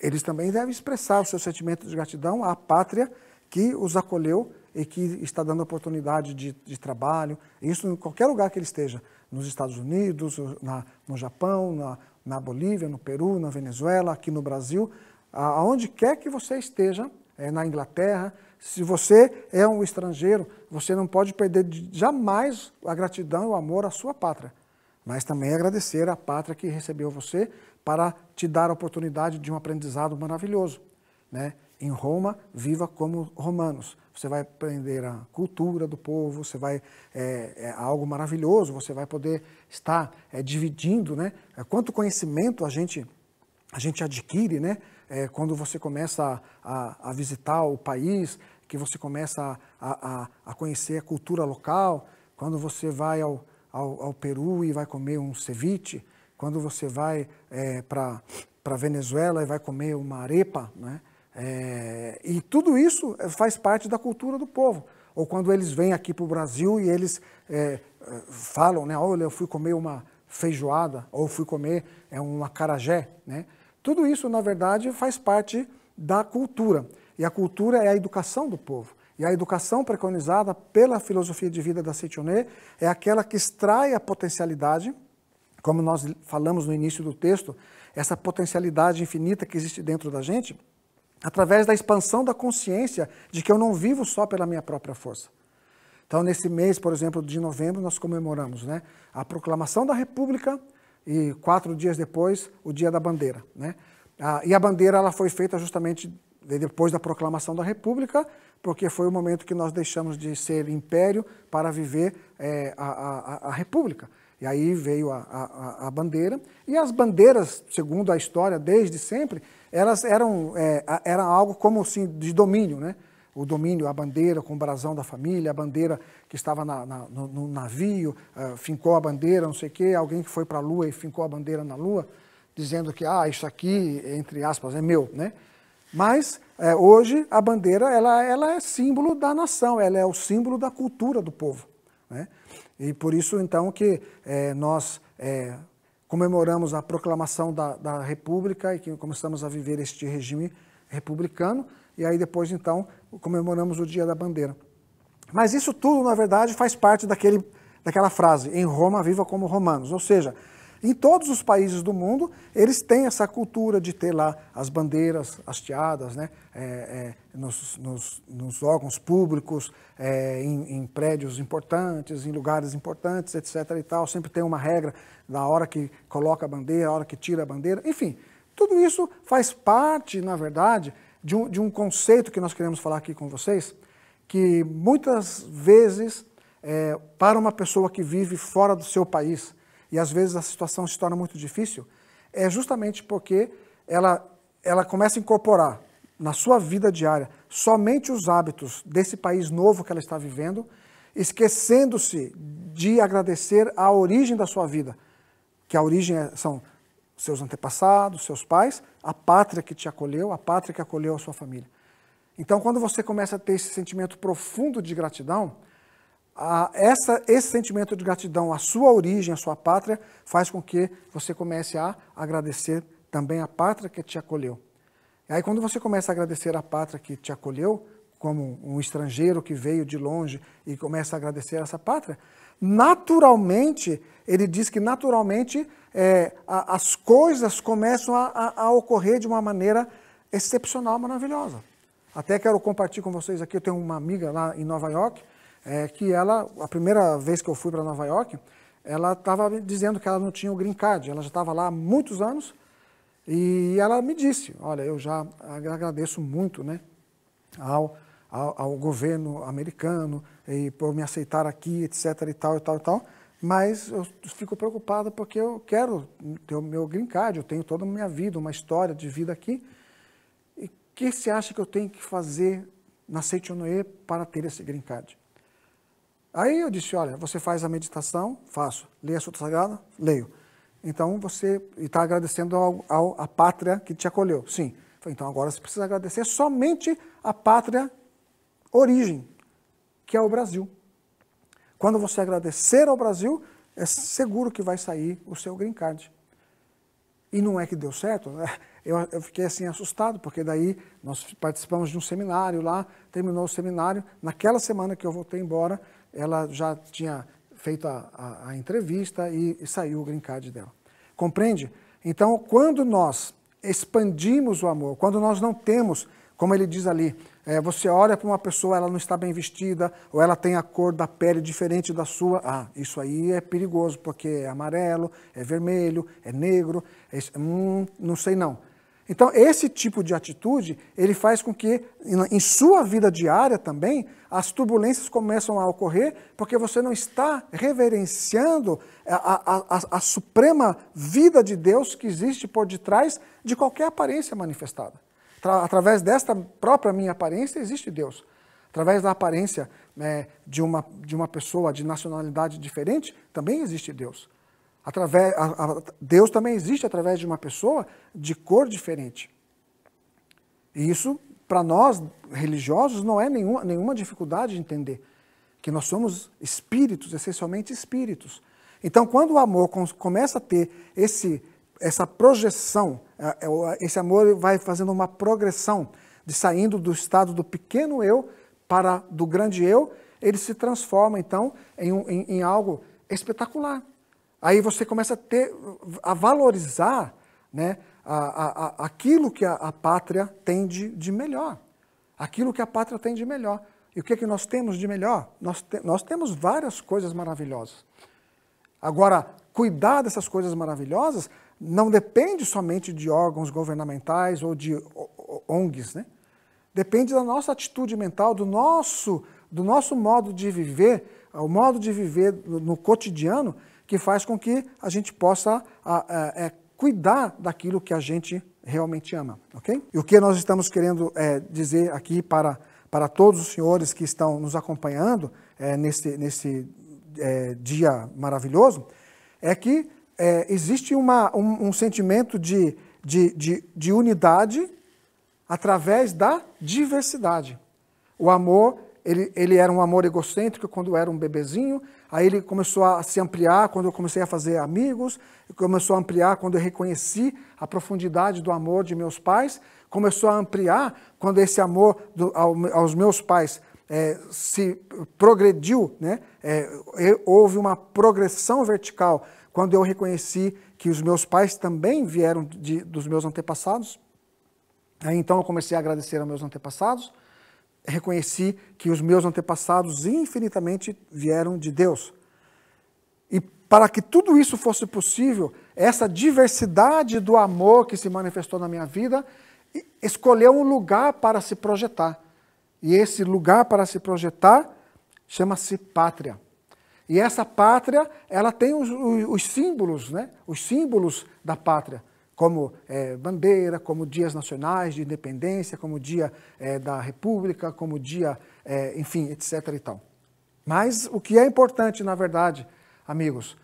eles também devem expressar o seu sentimento de gratidão à pátria que os acolheu e que está dando oportunidade de, de trabalho. Isso em qualquer lugar que ele esteja, nos Estados Unidos, na, no Japão, na, na Bolívia, no Peru, na Venezuela, aqui no Brasil, aonde quer que você esteja, é, na Inglaterra, se você é um estrangeiro, você não pode perder jamais a gratidão e o amor à sua pátria, mas também agradecer à pátria que recebeu você para te dar a oportunidade de um aprendizado maravilhoso. Né? Em Roma, viva como romanos. Você vai aprender a cultura do povo, você vai é, é algo maravilhoso, você vai poder estar é, dividindo, né? É, quanto conhecimento a gente a gente adquire, né? É, quando você começa a, a, a, visitar o país, que você começa a, a, conhecer a cultura local, quando você vai ao, ao, ao Peru e vai comer um ceviche, quando você vai é, para a Venezuela e vai comer uma arepa, né? É, e tudo isso é, faz parte da cultura do povo. Ou quando eles vêm aqui para o Brasil e eles é, é, falam, né, olha, eu fui comer uma feijoada, ou fui comer é, um acarajé. Né? Tudo isso, na verdade, faz parte da cultura. E a cultura é a educação do povo. E a educação preconizada pela filosofia de vida da Seitonê é aquela que extrai a potencialidade como nós falamos no início do texto, essa potencialidade infinita que existe dentro da gente, através da expansão da consciência de que eu não vivo só pela minha própria força. Então, nesse mês, por exemplo, de novembro, nós comemoramos né, a proclamação da República e quatro dias depois, o Dia da Bandeira. Né? Ah, e a bandeira ela foi feita justamente depois da proclamação da República, porque foi o momento que nós deixamos de ser império para viver é, a, a, a República. E aí veio a, a, a, bandeira. E as bandeiras, segundo a história, desde sempre, elas eram, é, eram algo como assim, de domínio, né? O domínio, a bandeira com o brasão da família, a bandeira que estava na, na, no, no, navio, uh, fincou a bandeira, não sei o quê, alguém que foi para a lua e fincou a bandeira na lua, dizendo que, ah, isso aqui, entre aspas, é meu, né? Mas é, hoje a bandeira ela, ela é símbolo da nação, ela é o símbolo da cultura do povo. Né? E por isso, então, que é, nós é, comemoramos a proclamação da, da República e que começamos a viver este regime republicano, e aí depois, então, comemoramos o Dia da Bandeira. Mas isso tudo, na verdade, faz parte daquele, daquela frase, em Roma, viva como romanos. Ou seja, em todos os países do mundo, eles têm essa cultura de ter lá as bandeiras hasteadas né, é, é, nos, nos, nos, órgãos públicos, é, em, em, prédios importantes, em lugares importantes, etc. E tal. Sempre tem uma regra da hora que coloca a bandeira, a hora que tira a bandeira, enfim. Tudo isso faz parte, na verdade, de um, de um conceito que nós queremos falar aqui com vocês, que muitas vezes, é, para uma pessoa que vive fora do seu país, e às vezes a situação se torna muito difícil, é justamente porque ela, ela começa a incorporar na sua vida diária somente os hábitos desse país novo que ela está vivendo, esquecendo-se de agradecer a origem da sua vida, que a origem é, são seus antepassados, seus pais, a pátria que te acolheu, a pátria que acolheu a sua família. Então, quando você começa a ter esse sentimento profundo de gratidão, a, essa, esse sentimento de gratidão à sua origem, à sua pátria, faz com que você comece a agradecer também a pátria que te acolheu. E aí, quando você começa a agradecer a pátria que te acolheu, como um estrangeiro que veio de longe e começa a agradecer essa pátria, naturalmente, ele diz que naturalmente é, a, as coisas começam a, a, a, ocorrer de uma maneira excepcional, maravilhosa. Até quero compartilhar com vocês aqui, eu tenho uma amiga lá em Nova York, é que ela, a primeira vez que eu fui para Nova York, ela estava dizendo que ela não tinha o green card, ela já estava lá há muitos anos, e ela me disse, olha, eu já agradeço muito né, ao, ao, ao governo americano e por me aceitar aqui, etc. e tal, e tal, e tal, mas eu fico preocupada porque eu quero ter o meu green card, eu tenho toda a minha vida, uma história de vida aqui, e o que você acha que eu tenho que fazer na Seitonoe para ter esse green card? Aí eu disse, olha, você faz a meditação, faço. Leia a Sutra Sagrada, leio. Então você está agradecendo ao, ao, à pátria que te acolheu. Sim. Então agora você precisa agradecer somente à pátria origem, que é o Brasil. Quando você agradecer ao Brasil, é seguro que vai sair o seu green card. E não é que deu certo, né? Eu, eu, fiquei assim assustado, porque daí nós participamos de um seminário lá, terminou o seminário, naquela semana que eu voltei embora, ela já tinha feito a, a, a entrevista e, e, saiu o green card dela. Compreende? Então, quando nós expandimos o amor, quando nós não temos, como ele diz ali, é, você olha para uma pessoa, ela não está bem vestida, ou ela tem a cor da pele diferente da sua, ah, isso aí é perigoso, porque é amarelo, é vermelho, é negro, é, hum, não sei não. Então, esse tipo de atitude, ele faz com que, em sua vida diária também, as turbulências começam a ocorrer, porque você não está reverenciando a, a, a, a suprema vida de Deus que existe por detrás de qualquer aparência manifestada. Através desta própria minha aparência, existe Deus. Através da aparência né, de, uma, de uma pessoa de nacionalidade diferente, também existe Deus. Através, a, a, Deus também existe através de uma pessoa de cor diferente. E isso, para nós religiosos, não é nenhuma dificuldade de entender. Que nós somos espíritos, essencialmente espíritos. Então, quando o amor começa a ter esse, essa projeção, é, é, esse amor vai fazendo uma progressão de saindo do estado do pequeno eu para do grande eu, ele se transforma então em, um, em, em algo espetacular. Aí você começa a ter, a valorizar né, a, a, aquilo que a, a pátria tem de, de, melhor. Aquilo que a pátria tem de melhor. E o que, é que nós temos de melhor? Nós, te, nós temos várias coisas maravilhosas. Agora, cuidar dessas coisas maravilhosas não depende somente de órgãos governamentais ou de ONGs, né? Depende da nossa atitude mental, do nosso, do nosso modo de viver, o modo de viver no cotidiano, que faz com que a gente possa a, a, a, é, cuidar daquilo que a gente realmente ama, ok? E o que nós estamos querendo é, dizer aqui para, para todos os senhores que estão nos acompanhando é, nesse, nesse é, dia maravilhoso, é que é, existe uma, um, um sentimento de, de, de, de unidade através da diversidade. O amor ele, ele era um amor egocêntrico quando era um bebezinho, aí ele começou a se ampliar quando eu comecei a fazer amigos, começou a ampliar quando eu reconheci a profundidade do amor de meus pais, começou a ampliar quando esse amor do, ao, aos meus pais é, se progrediu, né? É, houve uma progressão vertical quando eu reconheci que os meus pais também vieram de, dos meus antepassados. Aí, então eu comecei a agradecer aos meus antepassados reconheci que os meus antepassados infinitamente vieram de Deus. E para que tudo isso fosse possível, essa diversidade do amor que se manifestou na minha vida escolheu um lugar para se projetar. E esse lugar para se projetar chama-se pátria. E essa pátria, ela tem os, os, os símbolos, né? Os símbolos da pátria como é, bandeira, como dias nacionais de independência, como dia é, da República, como dia, é, enfim, etc. E tal. Mas o que é importante, na verdade, amigos,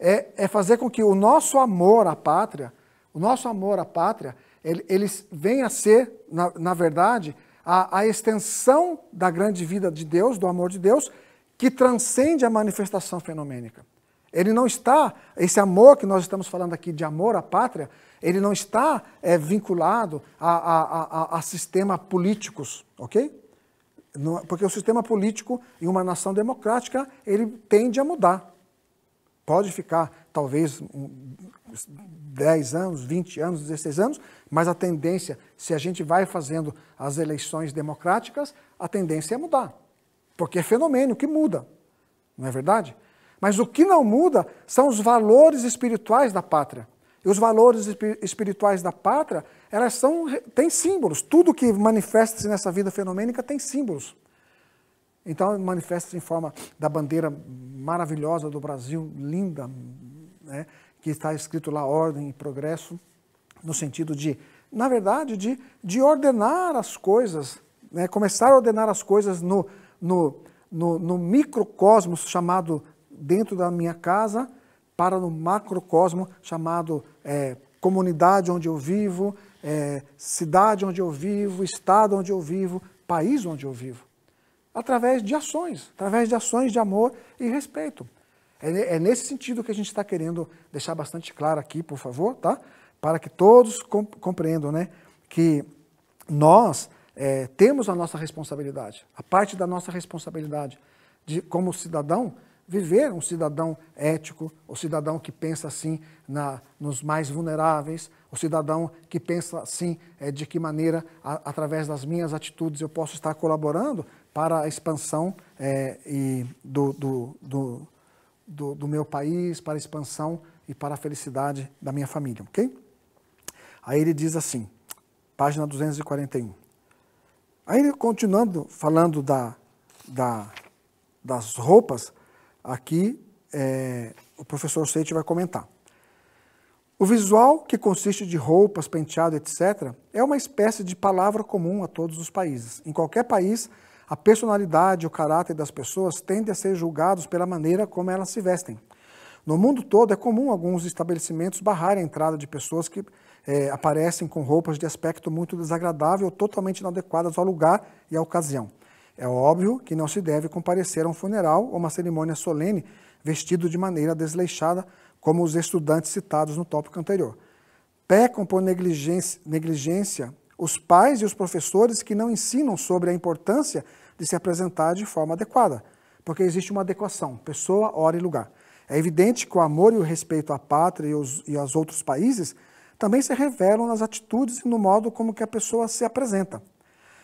é, é, fazer com que o nosso amor à pátria, o nosso amor à pátria, ele, ele venha a ser, na, na verdade, a, a extensão da grande vida de Deus, do amor de Deus, que transcende a manifestação fenomênica. Ele não está, esse amor que nós estamos falando aqui de amor à pátria, ele não está é, vinculado a, a, a, a sistemas políticos, ok? É, porque o sistema político em uma nação democrática, ele tende a mudar. Pode ficar, talvez, um, 10 anos, 20 anos, 16 anos, mas a tendência, se a gente vai fazendo as eleições democráticas, a tendência é mudar. Porque é fenômeno que muda, não é verdade? Mas o que não muda são os valores espirituais da pátria. E os valores espirituais da pátria, elas são, têm símbolos. Tudo que manifesta-se nessa vida fenomênica tem símbolos. Então, manifesta-se em forma da bandeira maravilhosa do Brasil, linda, né, que está escrito lá ordem e progresso, no sentido de, na verdade, de, de ordenar as coisas, né, começar a ordenar as coisas no, no, no, no microcosmos chamado dentro da minha casa para no macrocosmo chamado é, comunidade onde eu vivo, é, cidade onde eu vivo, estado onde eu vivo, país onde eu vivo. Através de ações, através de ações de amor e respeito. É, é nesse sentido que a gente está querendo deixar bastante claro aqui, por favor, tá? Para que todos compreendam, né? Que nós é, temos a nossa responsabilidade, a parte da nossa responsabilidade de, como cidadão, viver um cidadão ético, o cidadão que pensa assim na, nos mais vulneráveis, o cidadão que pensa assim é, de que maneira, a, através das minhas atitudes, eu posso estar colaborando para a expansão é, e do, do, do, do, do meu país, para a expansão e para a felicidade da minha família, ok? Aí ele diz assim, página 241. Aí ele continuando falando da, da, das roupas, Aqui é, o professor Seite vai comentar. O visual, que consiste de roupas, penteado, etc., é uma espécie de palavra comum a todos os países. Em qualquer país, a personalidade e o caráter das pessoas tendem a ser julgados pela maneira como elas se vestem. No mundo todo, é comum alguns estabelecimentos barrarem a entrada de pessoas que é, aparecem com roupas de aspecto muito desagradável ou totalmente inadequadas ao lugar e à ocasião. É óbvio que não se deve comparecer a um funeral ou uma cerimônia solene vestido de maneira desleixada, como os estudantes citados no tópico anterior. Pecam por negligência, negligência os pais e os professores que não ensinam sobre a importância de se apresentar de forma adequada, porque existe uma adequação, pessoa, hora e lugar. É evidente que o amor e o respeito à pátria e, aos e aos outros países também se revelam nas atitudes e no modo como que a pessoa se apresenta.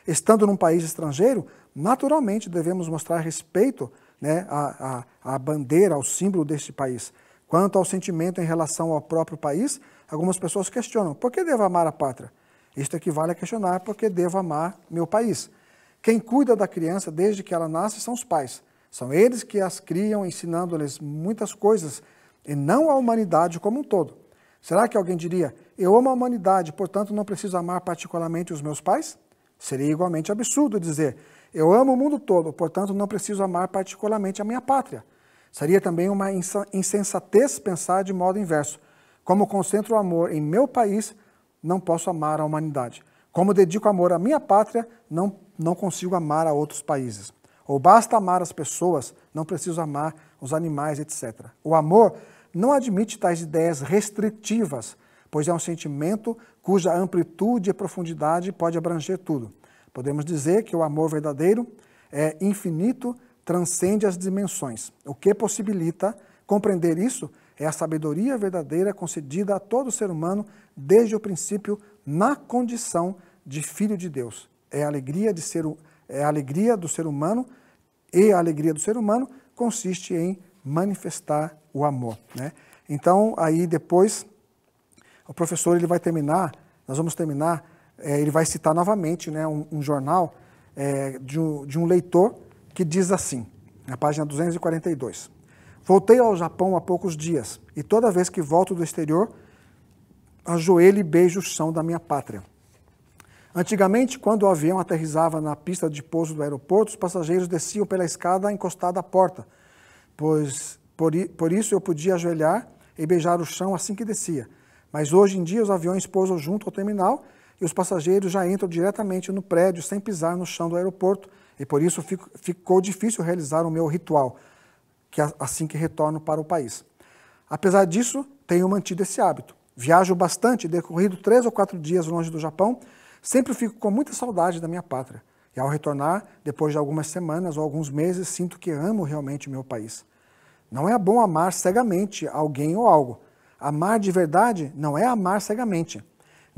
Estando num país estrangeiro, naturalmente devemos mostrar respeito né, à, à, à bandeira, ao símbolo deste país. Quanto ao sentimento em relação ao próprio país, algumas pessoas questionam: por que devo amar a pátria? Isto equivale a questionar por que devo amar meu país. Quem cuida da criança desde que ela nasce são os pais. São eles que as criam, ensinando-lhes muitas coisas, e não a humanidade como um todo. Será que alguém diria, eu amo a humanidade, portanto não preciso amar particularmente os meus pais? Seria igualmente absurdo dizer, eu amo o mundo todo, portanto não preciso amar particularmente a minha pátria. Seria também uma insensatez pensar de modo inverso. Como concentro o amor em meu país, não posso amar a humanidade. Como dedico amor à minha pátria, não, não consigo amar a outros países. Ou basta amar as pessoas, não preciso amar os animais, etc. O amor não admite tais ideias restritivas, pois é um sentimento cuja amplitude e profundidade pode abranger tudo. Podemos dizer que o amor verdadeiro é infinito, transcende as dimensões. O que possibilita compreender isso é a sabedoria verdadeira concedida a todo ser humano desde o princípio na condição de filho de Deus. É a alegria de ser é a alegria do ser humano e a alegria do ser humano consiste em manifestar o amor, né? Então aí depois o professor ele vai terminar, nós vamos terminar é, ele vai citar novamente né, um, um jornal é, de, um, de um leitor que diz assim, na página 242. Voltei ao Japão há poucos dias e toda vez que volto do exterior, ajoelho e beijo o chão da minha pátria. Antigamente, quando o avião aterrizava na pista de pouso do aeroporto, os passageiros desciam pela escada encostada à porta, pois por, por isso eu podia ajoelhar e beijar o chão assim que descia. Mas hoje em dia os aviões pousam junto ao terminal e os passageiros já entram diretamente no prédio sem pisar no chão do aeroporto e por isso fico, ficou difícil realizar o meu ritual, que é assim que retorno para o país. Apesar disso, tenho mantido esse hábito. Viajo bastante, decorrido três ou quatro dias longe do Japão, sempre fico com muita saudade da minha pátria. E ao retornar, depois de algumas semanas ou alguns meses, sinto que amo realmente o meu país. Não é bom amar cegamente alguém ou algo. Amar de verdade não é amar cegamente.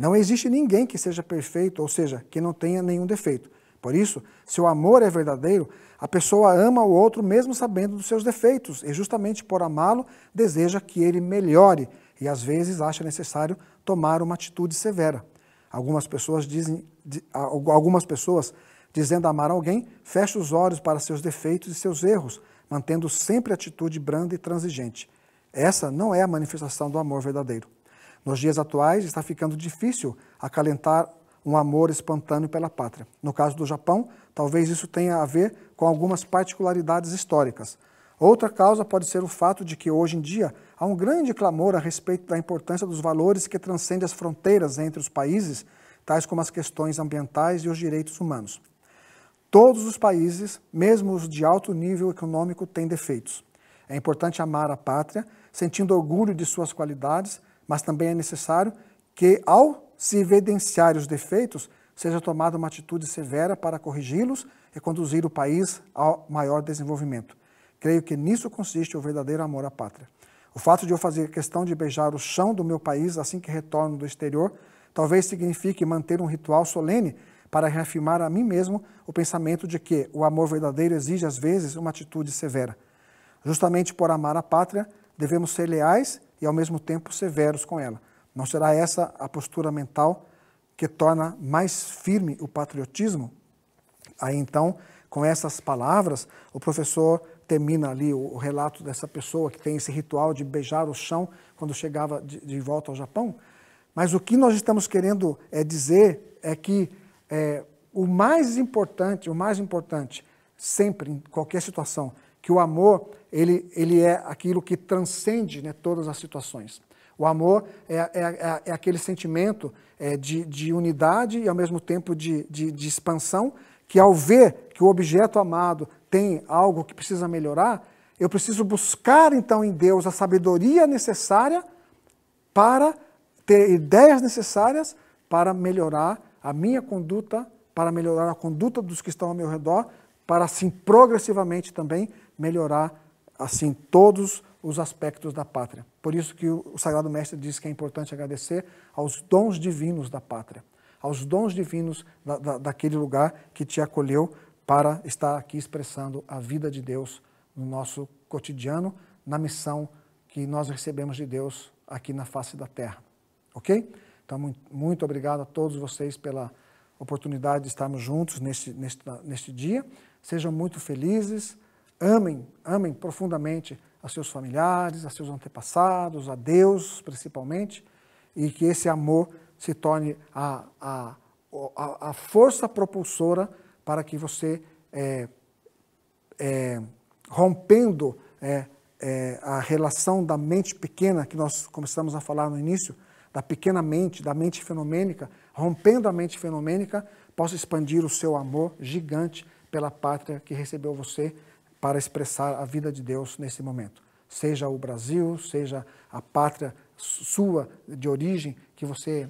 Não existe ninguém que seja perfeito, ou seja, que não tenha nenhum defeito. Por isso, se o amor é verdadeiro, a pessoa ama o outro mesmo sabendo dos seus defeitos, e justamente por amá-lo, deseja que ele melhore e às vezes acha necessário tomar uma atitude severa. Algumas pessoas dizem algumas pessoas dizendo amar alguém, fecha os olhos para seus defeitos e seus erros, mantendo sempre atitude branda e transigente. Essa não é a manifestação do amor verdadeiro. Nos dias atuais, está ficando difícil acalentar um amor espantâneo pela pátria. No caso do Japão, talvez isso tenha a ver com algumas particularidades históricas. Outra causa pode ser o fato de que hoje em dia há um grande clamor a respeito da importância dos valores que transcendem as fronteiras entre os países, tais como as questões ambientais e os direitos humanos. Todos os países, mesmo os de alto nível econômico, têm defeitos. É importante amar a pátria, sentindo orgulho de suas qualidades mas também é necessário que, ao se evidenciar os defeitos, seja tomada uma atitude severa para corrigi-los e conduzir o país ao maior desenvolvimento. Creio que nisso consiste o verdadeiro amor à pátria. O fato de eu fazer questão de beijar o chão do meu país assim que retorno do exterior talvez signifique manter um ritual solene para reafirmar a mim mesmo o pensamento de que o amor verdadeiro exige, às vezes, uma atitude severa. Justamente por amar a pátria, devemos ser leais e ao mesmo tempo severos com ela. Não será essa a postura mental que torna mais firme o patriotismo? Aí então, com essas palavras, o professor termina ali o, relato dessa pessoa que tem esse ritual de beijar o chão quando chegava de, de volta ao Japão. Mas o que nós estamos querendo é, dizer é que é, o mais importante, o mais importante, sempre, em qualquer situação, que o amor ele, ele é aquilo que transcende né, todas as situações. O amor é, é, é, é aquele sentimento é, de, de unidade e, ao mesmo tempo, de, de, de expansão, que ao ver que o objeto amado tem algo que precisa melhorar, eu preciso buscar, então, em Deus a sabedoria necessária para ter ideias necessárias para melhorar a minha conduta, para melhorar a conduta dos que estão ao meu redor, para assim progressivamente também melhorar assim todos os aspectos da pátria. Por isso que o Sagrado Mestre diz que é importante agradecer aos dons divinos da pátria, aos dons divinos da, da, daquele lugar que te acolheu para estar aqui expressando a vida de Deus no nosso cotidiano, na missão que nós recebemos de Deus aqui na face da terra. Ok? Então, muito obrigado a todos vocês pela oportunidade de estarmos juntos neste, neste, neste dia. Sejam muito felizes. Amem, amem profundamente a seus familiares, a seus antepassados, a Deus principalmente, e que esse amor se torne a, a, a, a força propulsora para que você, é, é, rompendo é, é, a relação da mente pequena, que nós começamos a falar no início, da pequena mente, da mente fenomênica, rompendo a mente fenomênica, possa expandir o seu amor gigante pela pátria que recebeu você para expressar a vida de Deus nesse momento. Seja o Brasil, seja a pátria sua de origem, que você,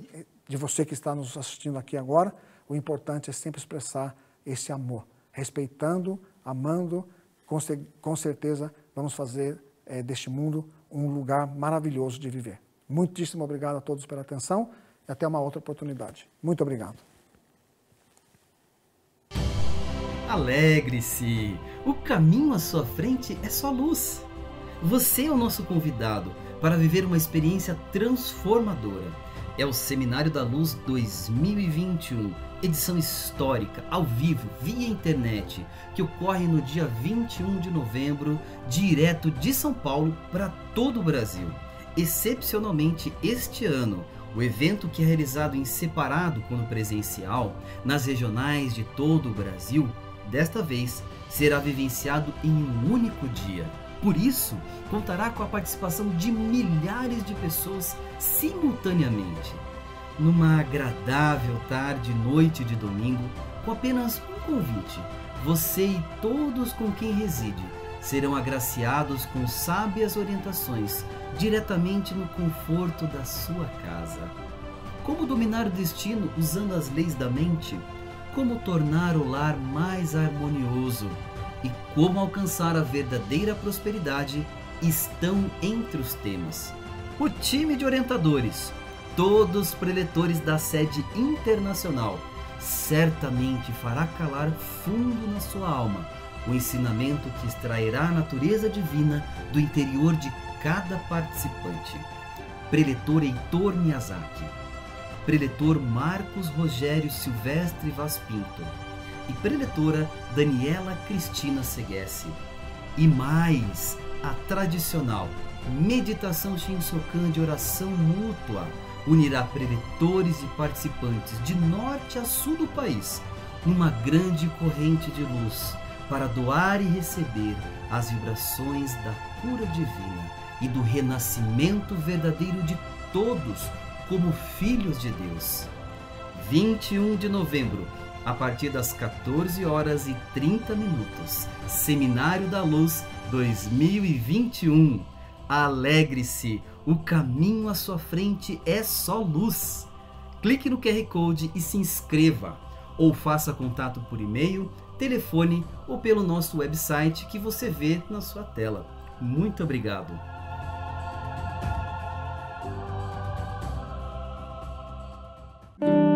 de você que está nos assistindo aqui agora, o importante é sempre expressar esse amor, respeitando, amando, com, com certeza vamos fazer é, deste mundo um lugar maravilhoso de viver. Muitíssimo obrigado a todos pela atenção e até uma outra oportunidade. Muito obrigado. Alegre-se! O caminho à sua frente é só luz. Você é o nosso convidado para viver uma experiência transformadora. É o Seminário da Luz 2021, edição histórica, ao vivo, via internet, que ocorre no dia 21 de novembro, direto de São Paulo para todo o Brasil. Excepcionalmente este ano, o evento que é realizado em separado quando presencial, nas regionais de todo o Brasil, desta vez será vivenciado em um único dia. Por isso, contará com a participação de milhares de pessoas simultaneamente. Numa agradável tarde e noite de domingo, com apenas um convite, você e todos com quem reside serão agraciados com sábias orientações diretamente no conforto da sua casa. Como dominar o destino usando as leis da mente? como tornar o lar mais harmonioso e como alcançar a verdadeira prosperidade estão entre os temas. O time de orientadores, todos preletores da sede internacional, certamente fará calar fundo na sua alma o ensinamento que extrairá a natureza divina do interior de cada participante. Preletor Heitor Miyazaki preletor Marcos Rogério Silvestre Vaz Pinto e preletora Daniela Cristina Seguesse. E mais, a tradicional meditação Shinsokan de oração mútua unirá preletores e participantes de norte a sul do país numa grande corrente de luz para doar e receber as vibrações da cura divina e do renascimento verdadeiro de todos como filhos de Deus. 21 de novembro, a partir das 14 horas e 30 minutos, Seminário da Luz 2021. Alegre-se, o caminho à sua frente é só luz. Clique no QR Code e se inscreva, ou faça contato por e-mail, telefone ou pelo nosso website que você vê na sua tela. Muito obrigado! thank you